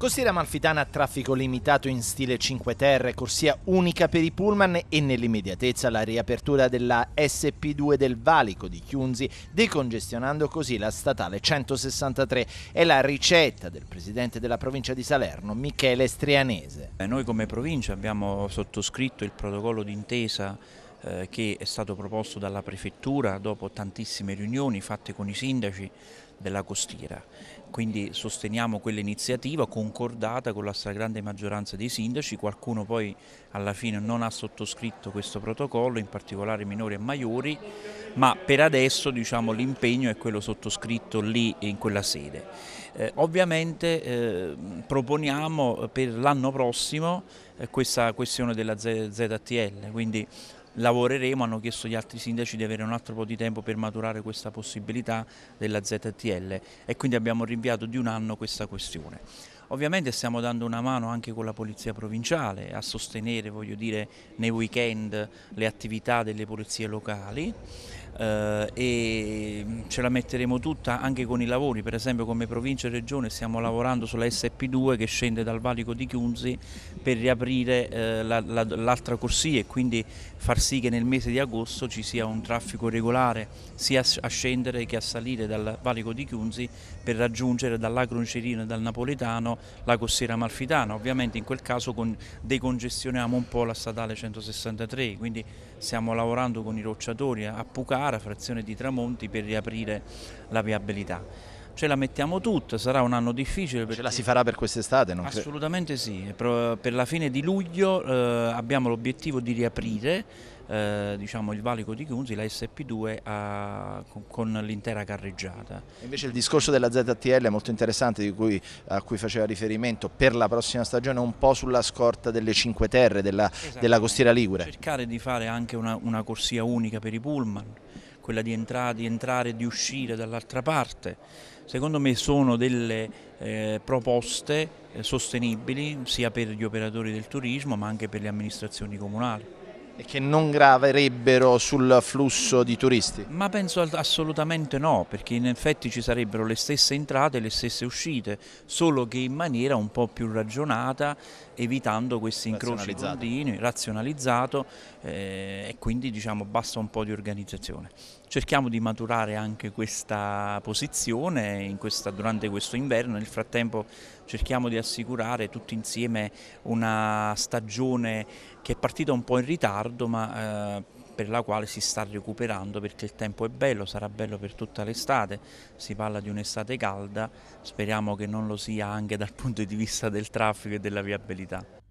Costiera Amalfitana a traffico limitato in stile 5 Terre, corsia unica per i pullman e nell'immediatezza la riapertura della SP2 del Valico di Chiunzi, decongestionando così la statale 163. È la ricetta del presidente della provincia di Salerno, Michele Strianese. Noi come provincia abbiamo sottoscritto il protocollo d'intesa eh, che è stato proposto dalla Prefettura dopo tantissime riunioni fatte con i sindaci della costiera. Quindi sosteniamo quell'iniziativa concordata con la stragrande maggioranza dei sindaci, qualcuno poi alla fine non ha sottoscritto questo protocollo, in particolare minori e maggiori, ma per adesso diciamo, l'impegno è quello sottoscritto lì in quella sede. Eh, ovviamente eh, proponiamo per l'anno prossimo eh, questa questione della ZTL, quindi lavoreremo, hanno chiesto gli altri sindaci di avere un altro po' di tempo per maturare questa possibilità della ZTL e quindi abbiamo rinviato di un anno questa questione. Ovviamente stiamo dando una mano anche con la polizia provinciale a sostenere voglio dire, nei weekend le attività delle polizie locali eh, e mm, ce la metteremo tutta anche con i lavori, per esempio come provincia e regione stiamo lavorando sulla SP2 che scende dal valico di Chiunzi per riaprire eh, l'altra la, la, corsia e quindi far sì che nel mese di agosto ci sia un traffico regolare sia a scendere che a salire dal valico di Chiunzi per raggiungere dall'Acroncerino e dal Napoletano la costiera amalfitana, ovviamente in quel caso con, decongestioniamo un po' la statale 163, quindi stiamo lavorando con i rocciatori a Pucara Novara, frazione di Tramonti, per riaprire la viabilità ce la mettiamo tutta, sarà un anno difficile. Ce la si farà per quest'estate? Non assolutamente sì, per la fine di luglio eh, abbiamo l'obiettivo di riaprire eh, diciamo, il valico di Cunzi, la SP2 a, con, con l'intera carreggiata. Invece il discorso della ZTL è molto interessante cui, a cui faceva riferimento per la prossima stagione un po' sulla scorta delle Cinque Terre, della, esatto. della costiera Ligure. Cercare di fare anche una, una corsia unica per i pullman quella di entrare, di entrare e di uscire dall'altra parte. Secondo me sono delle eh, proposte eh, sostenibili sia per gli operatori del turismo ma anche per le amministrazioni comunali e che non graverebbero sul flusso di turisti? Ma penso assolutamente no, perché in effetti ci sarebbero le stesse entrate e le stesse uscite, solo che in maniera un po' più ragionata, evitando questi incroci continui, razionalizzato eh, e quindi diciamo basta un po' di organizzazione cerchiamo di maturare anche questa posizione questa, durante questo inverno, nel frattempo cerchiamo di assicurare tutti insieme una stagione che è partita un po' in ritardo ma eh, per la quale si sta recuperando perché il tempo è bello, sarà bello per tutta l'estate, si parla di un'estate calda, speriamo che non lo sia anche dal punto di vista del traffico e della viabilità.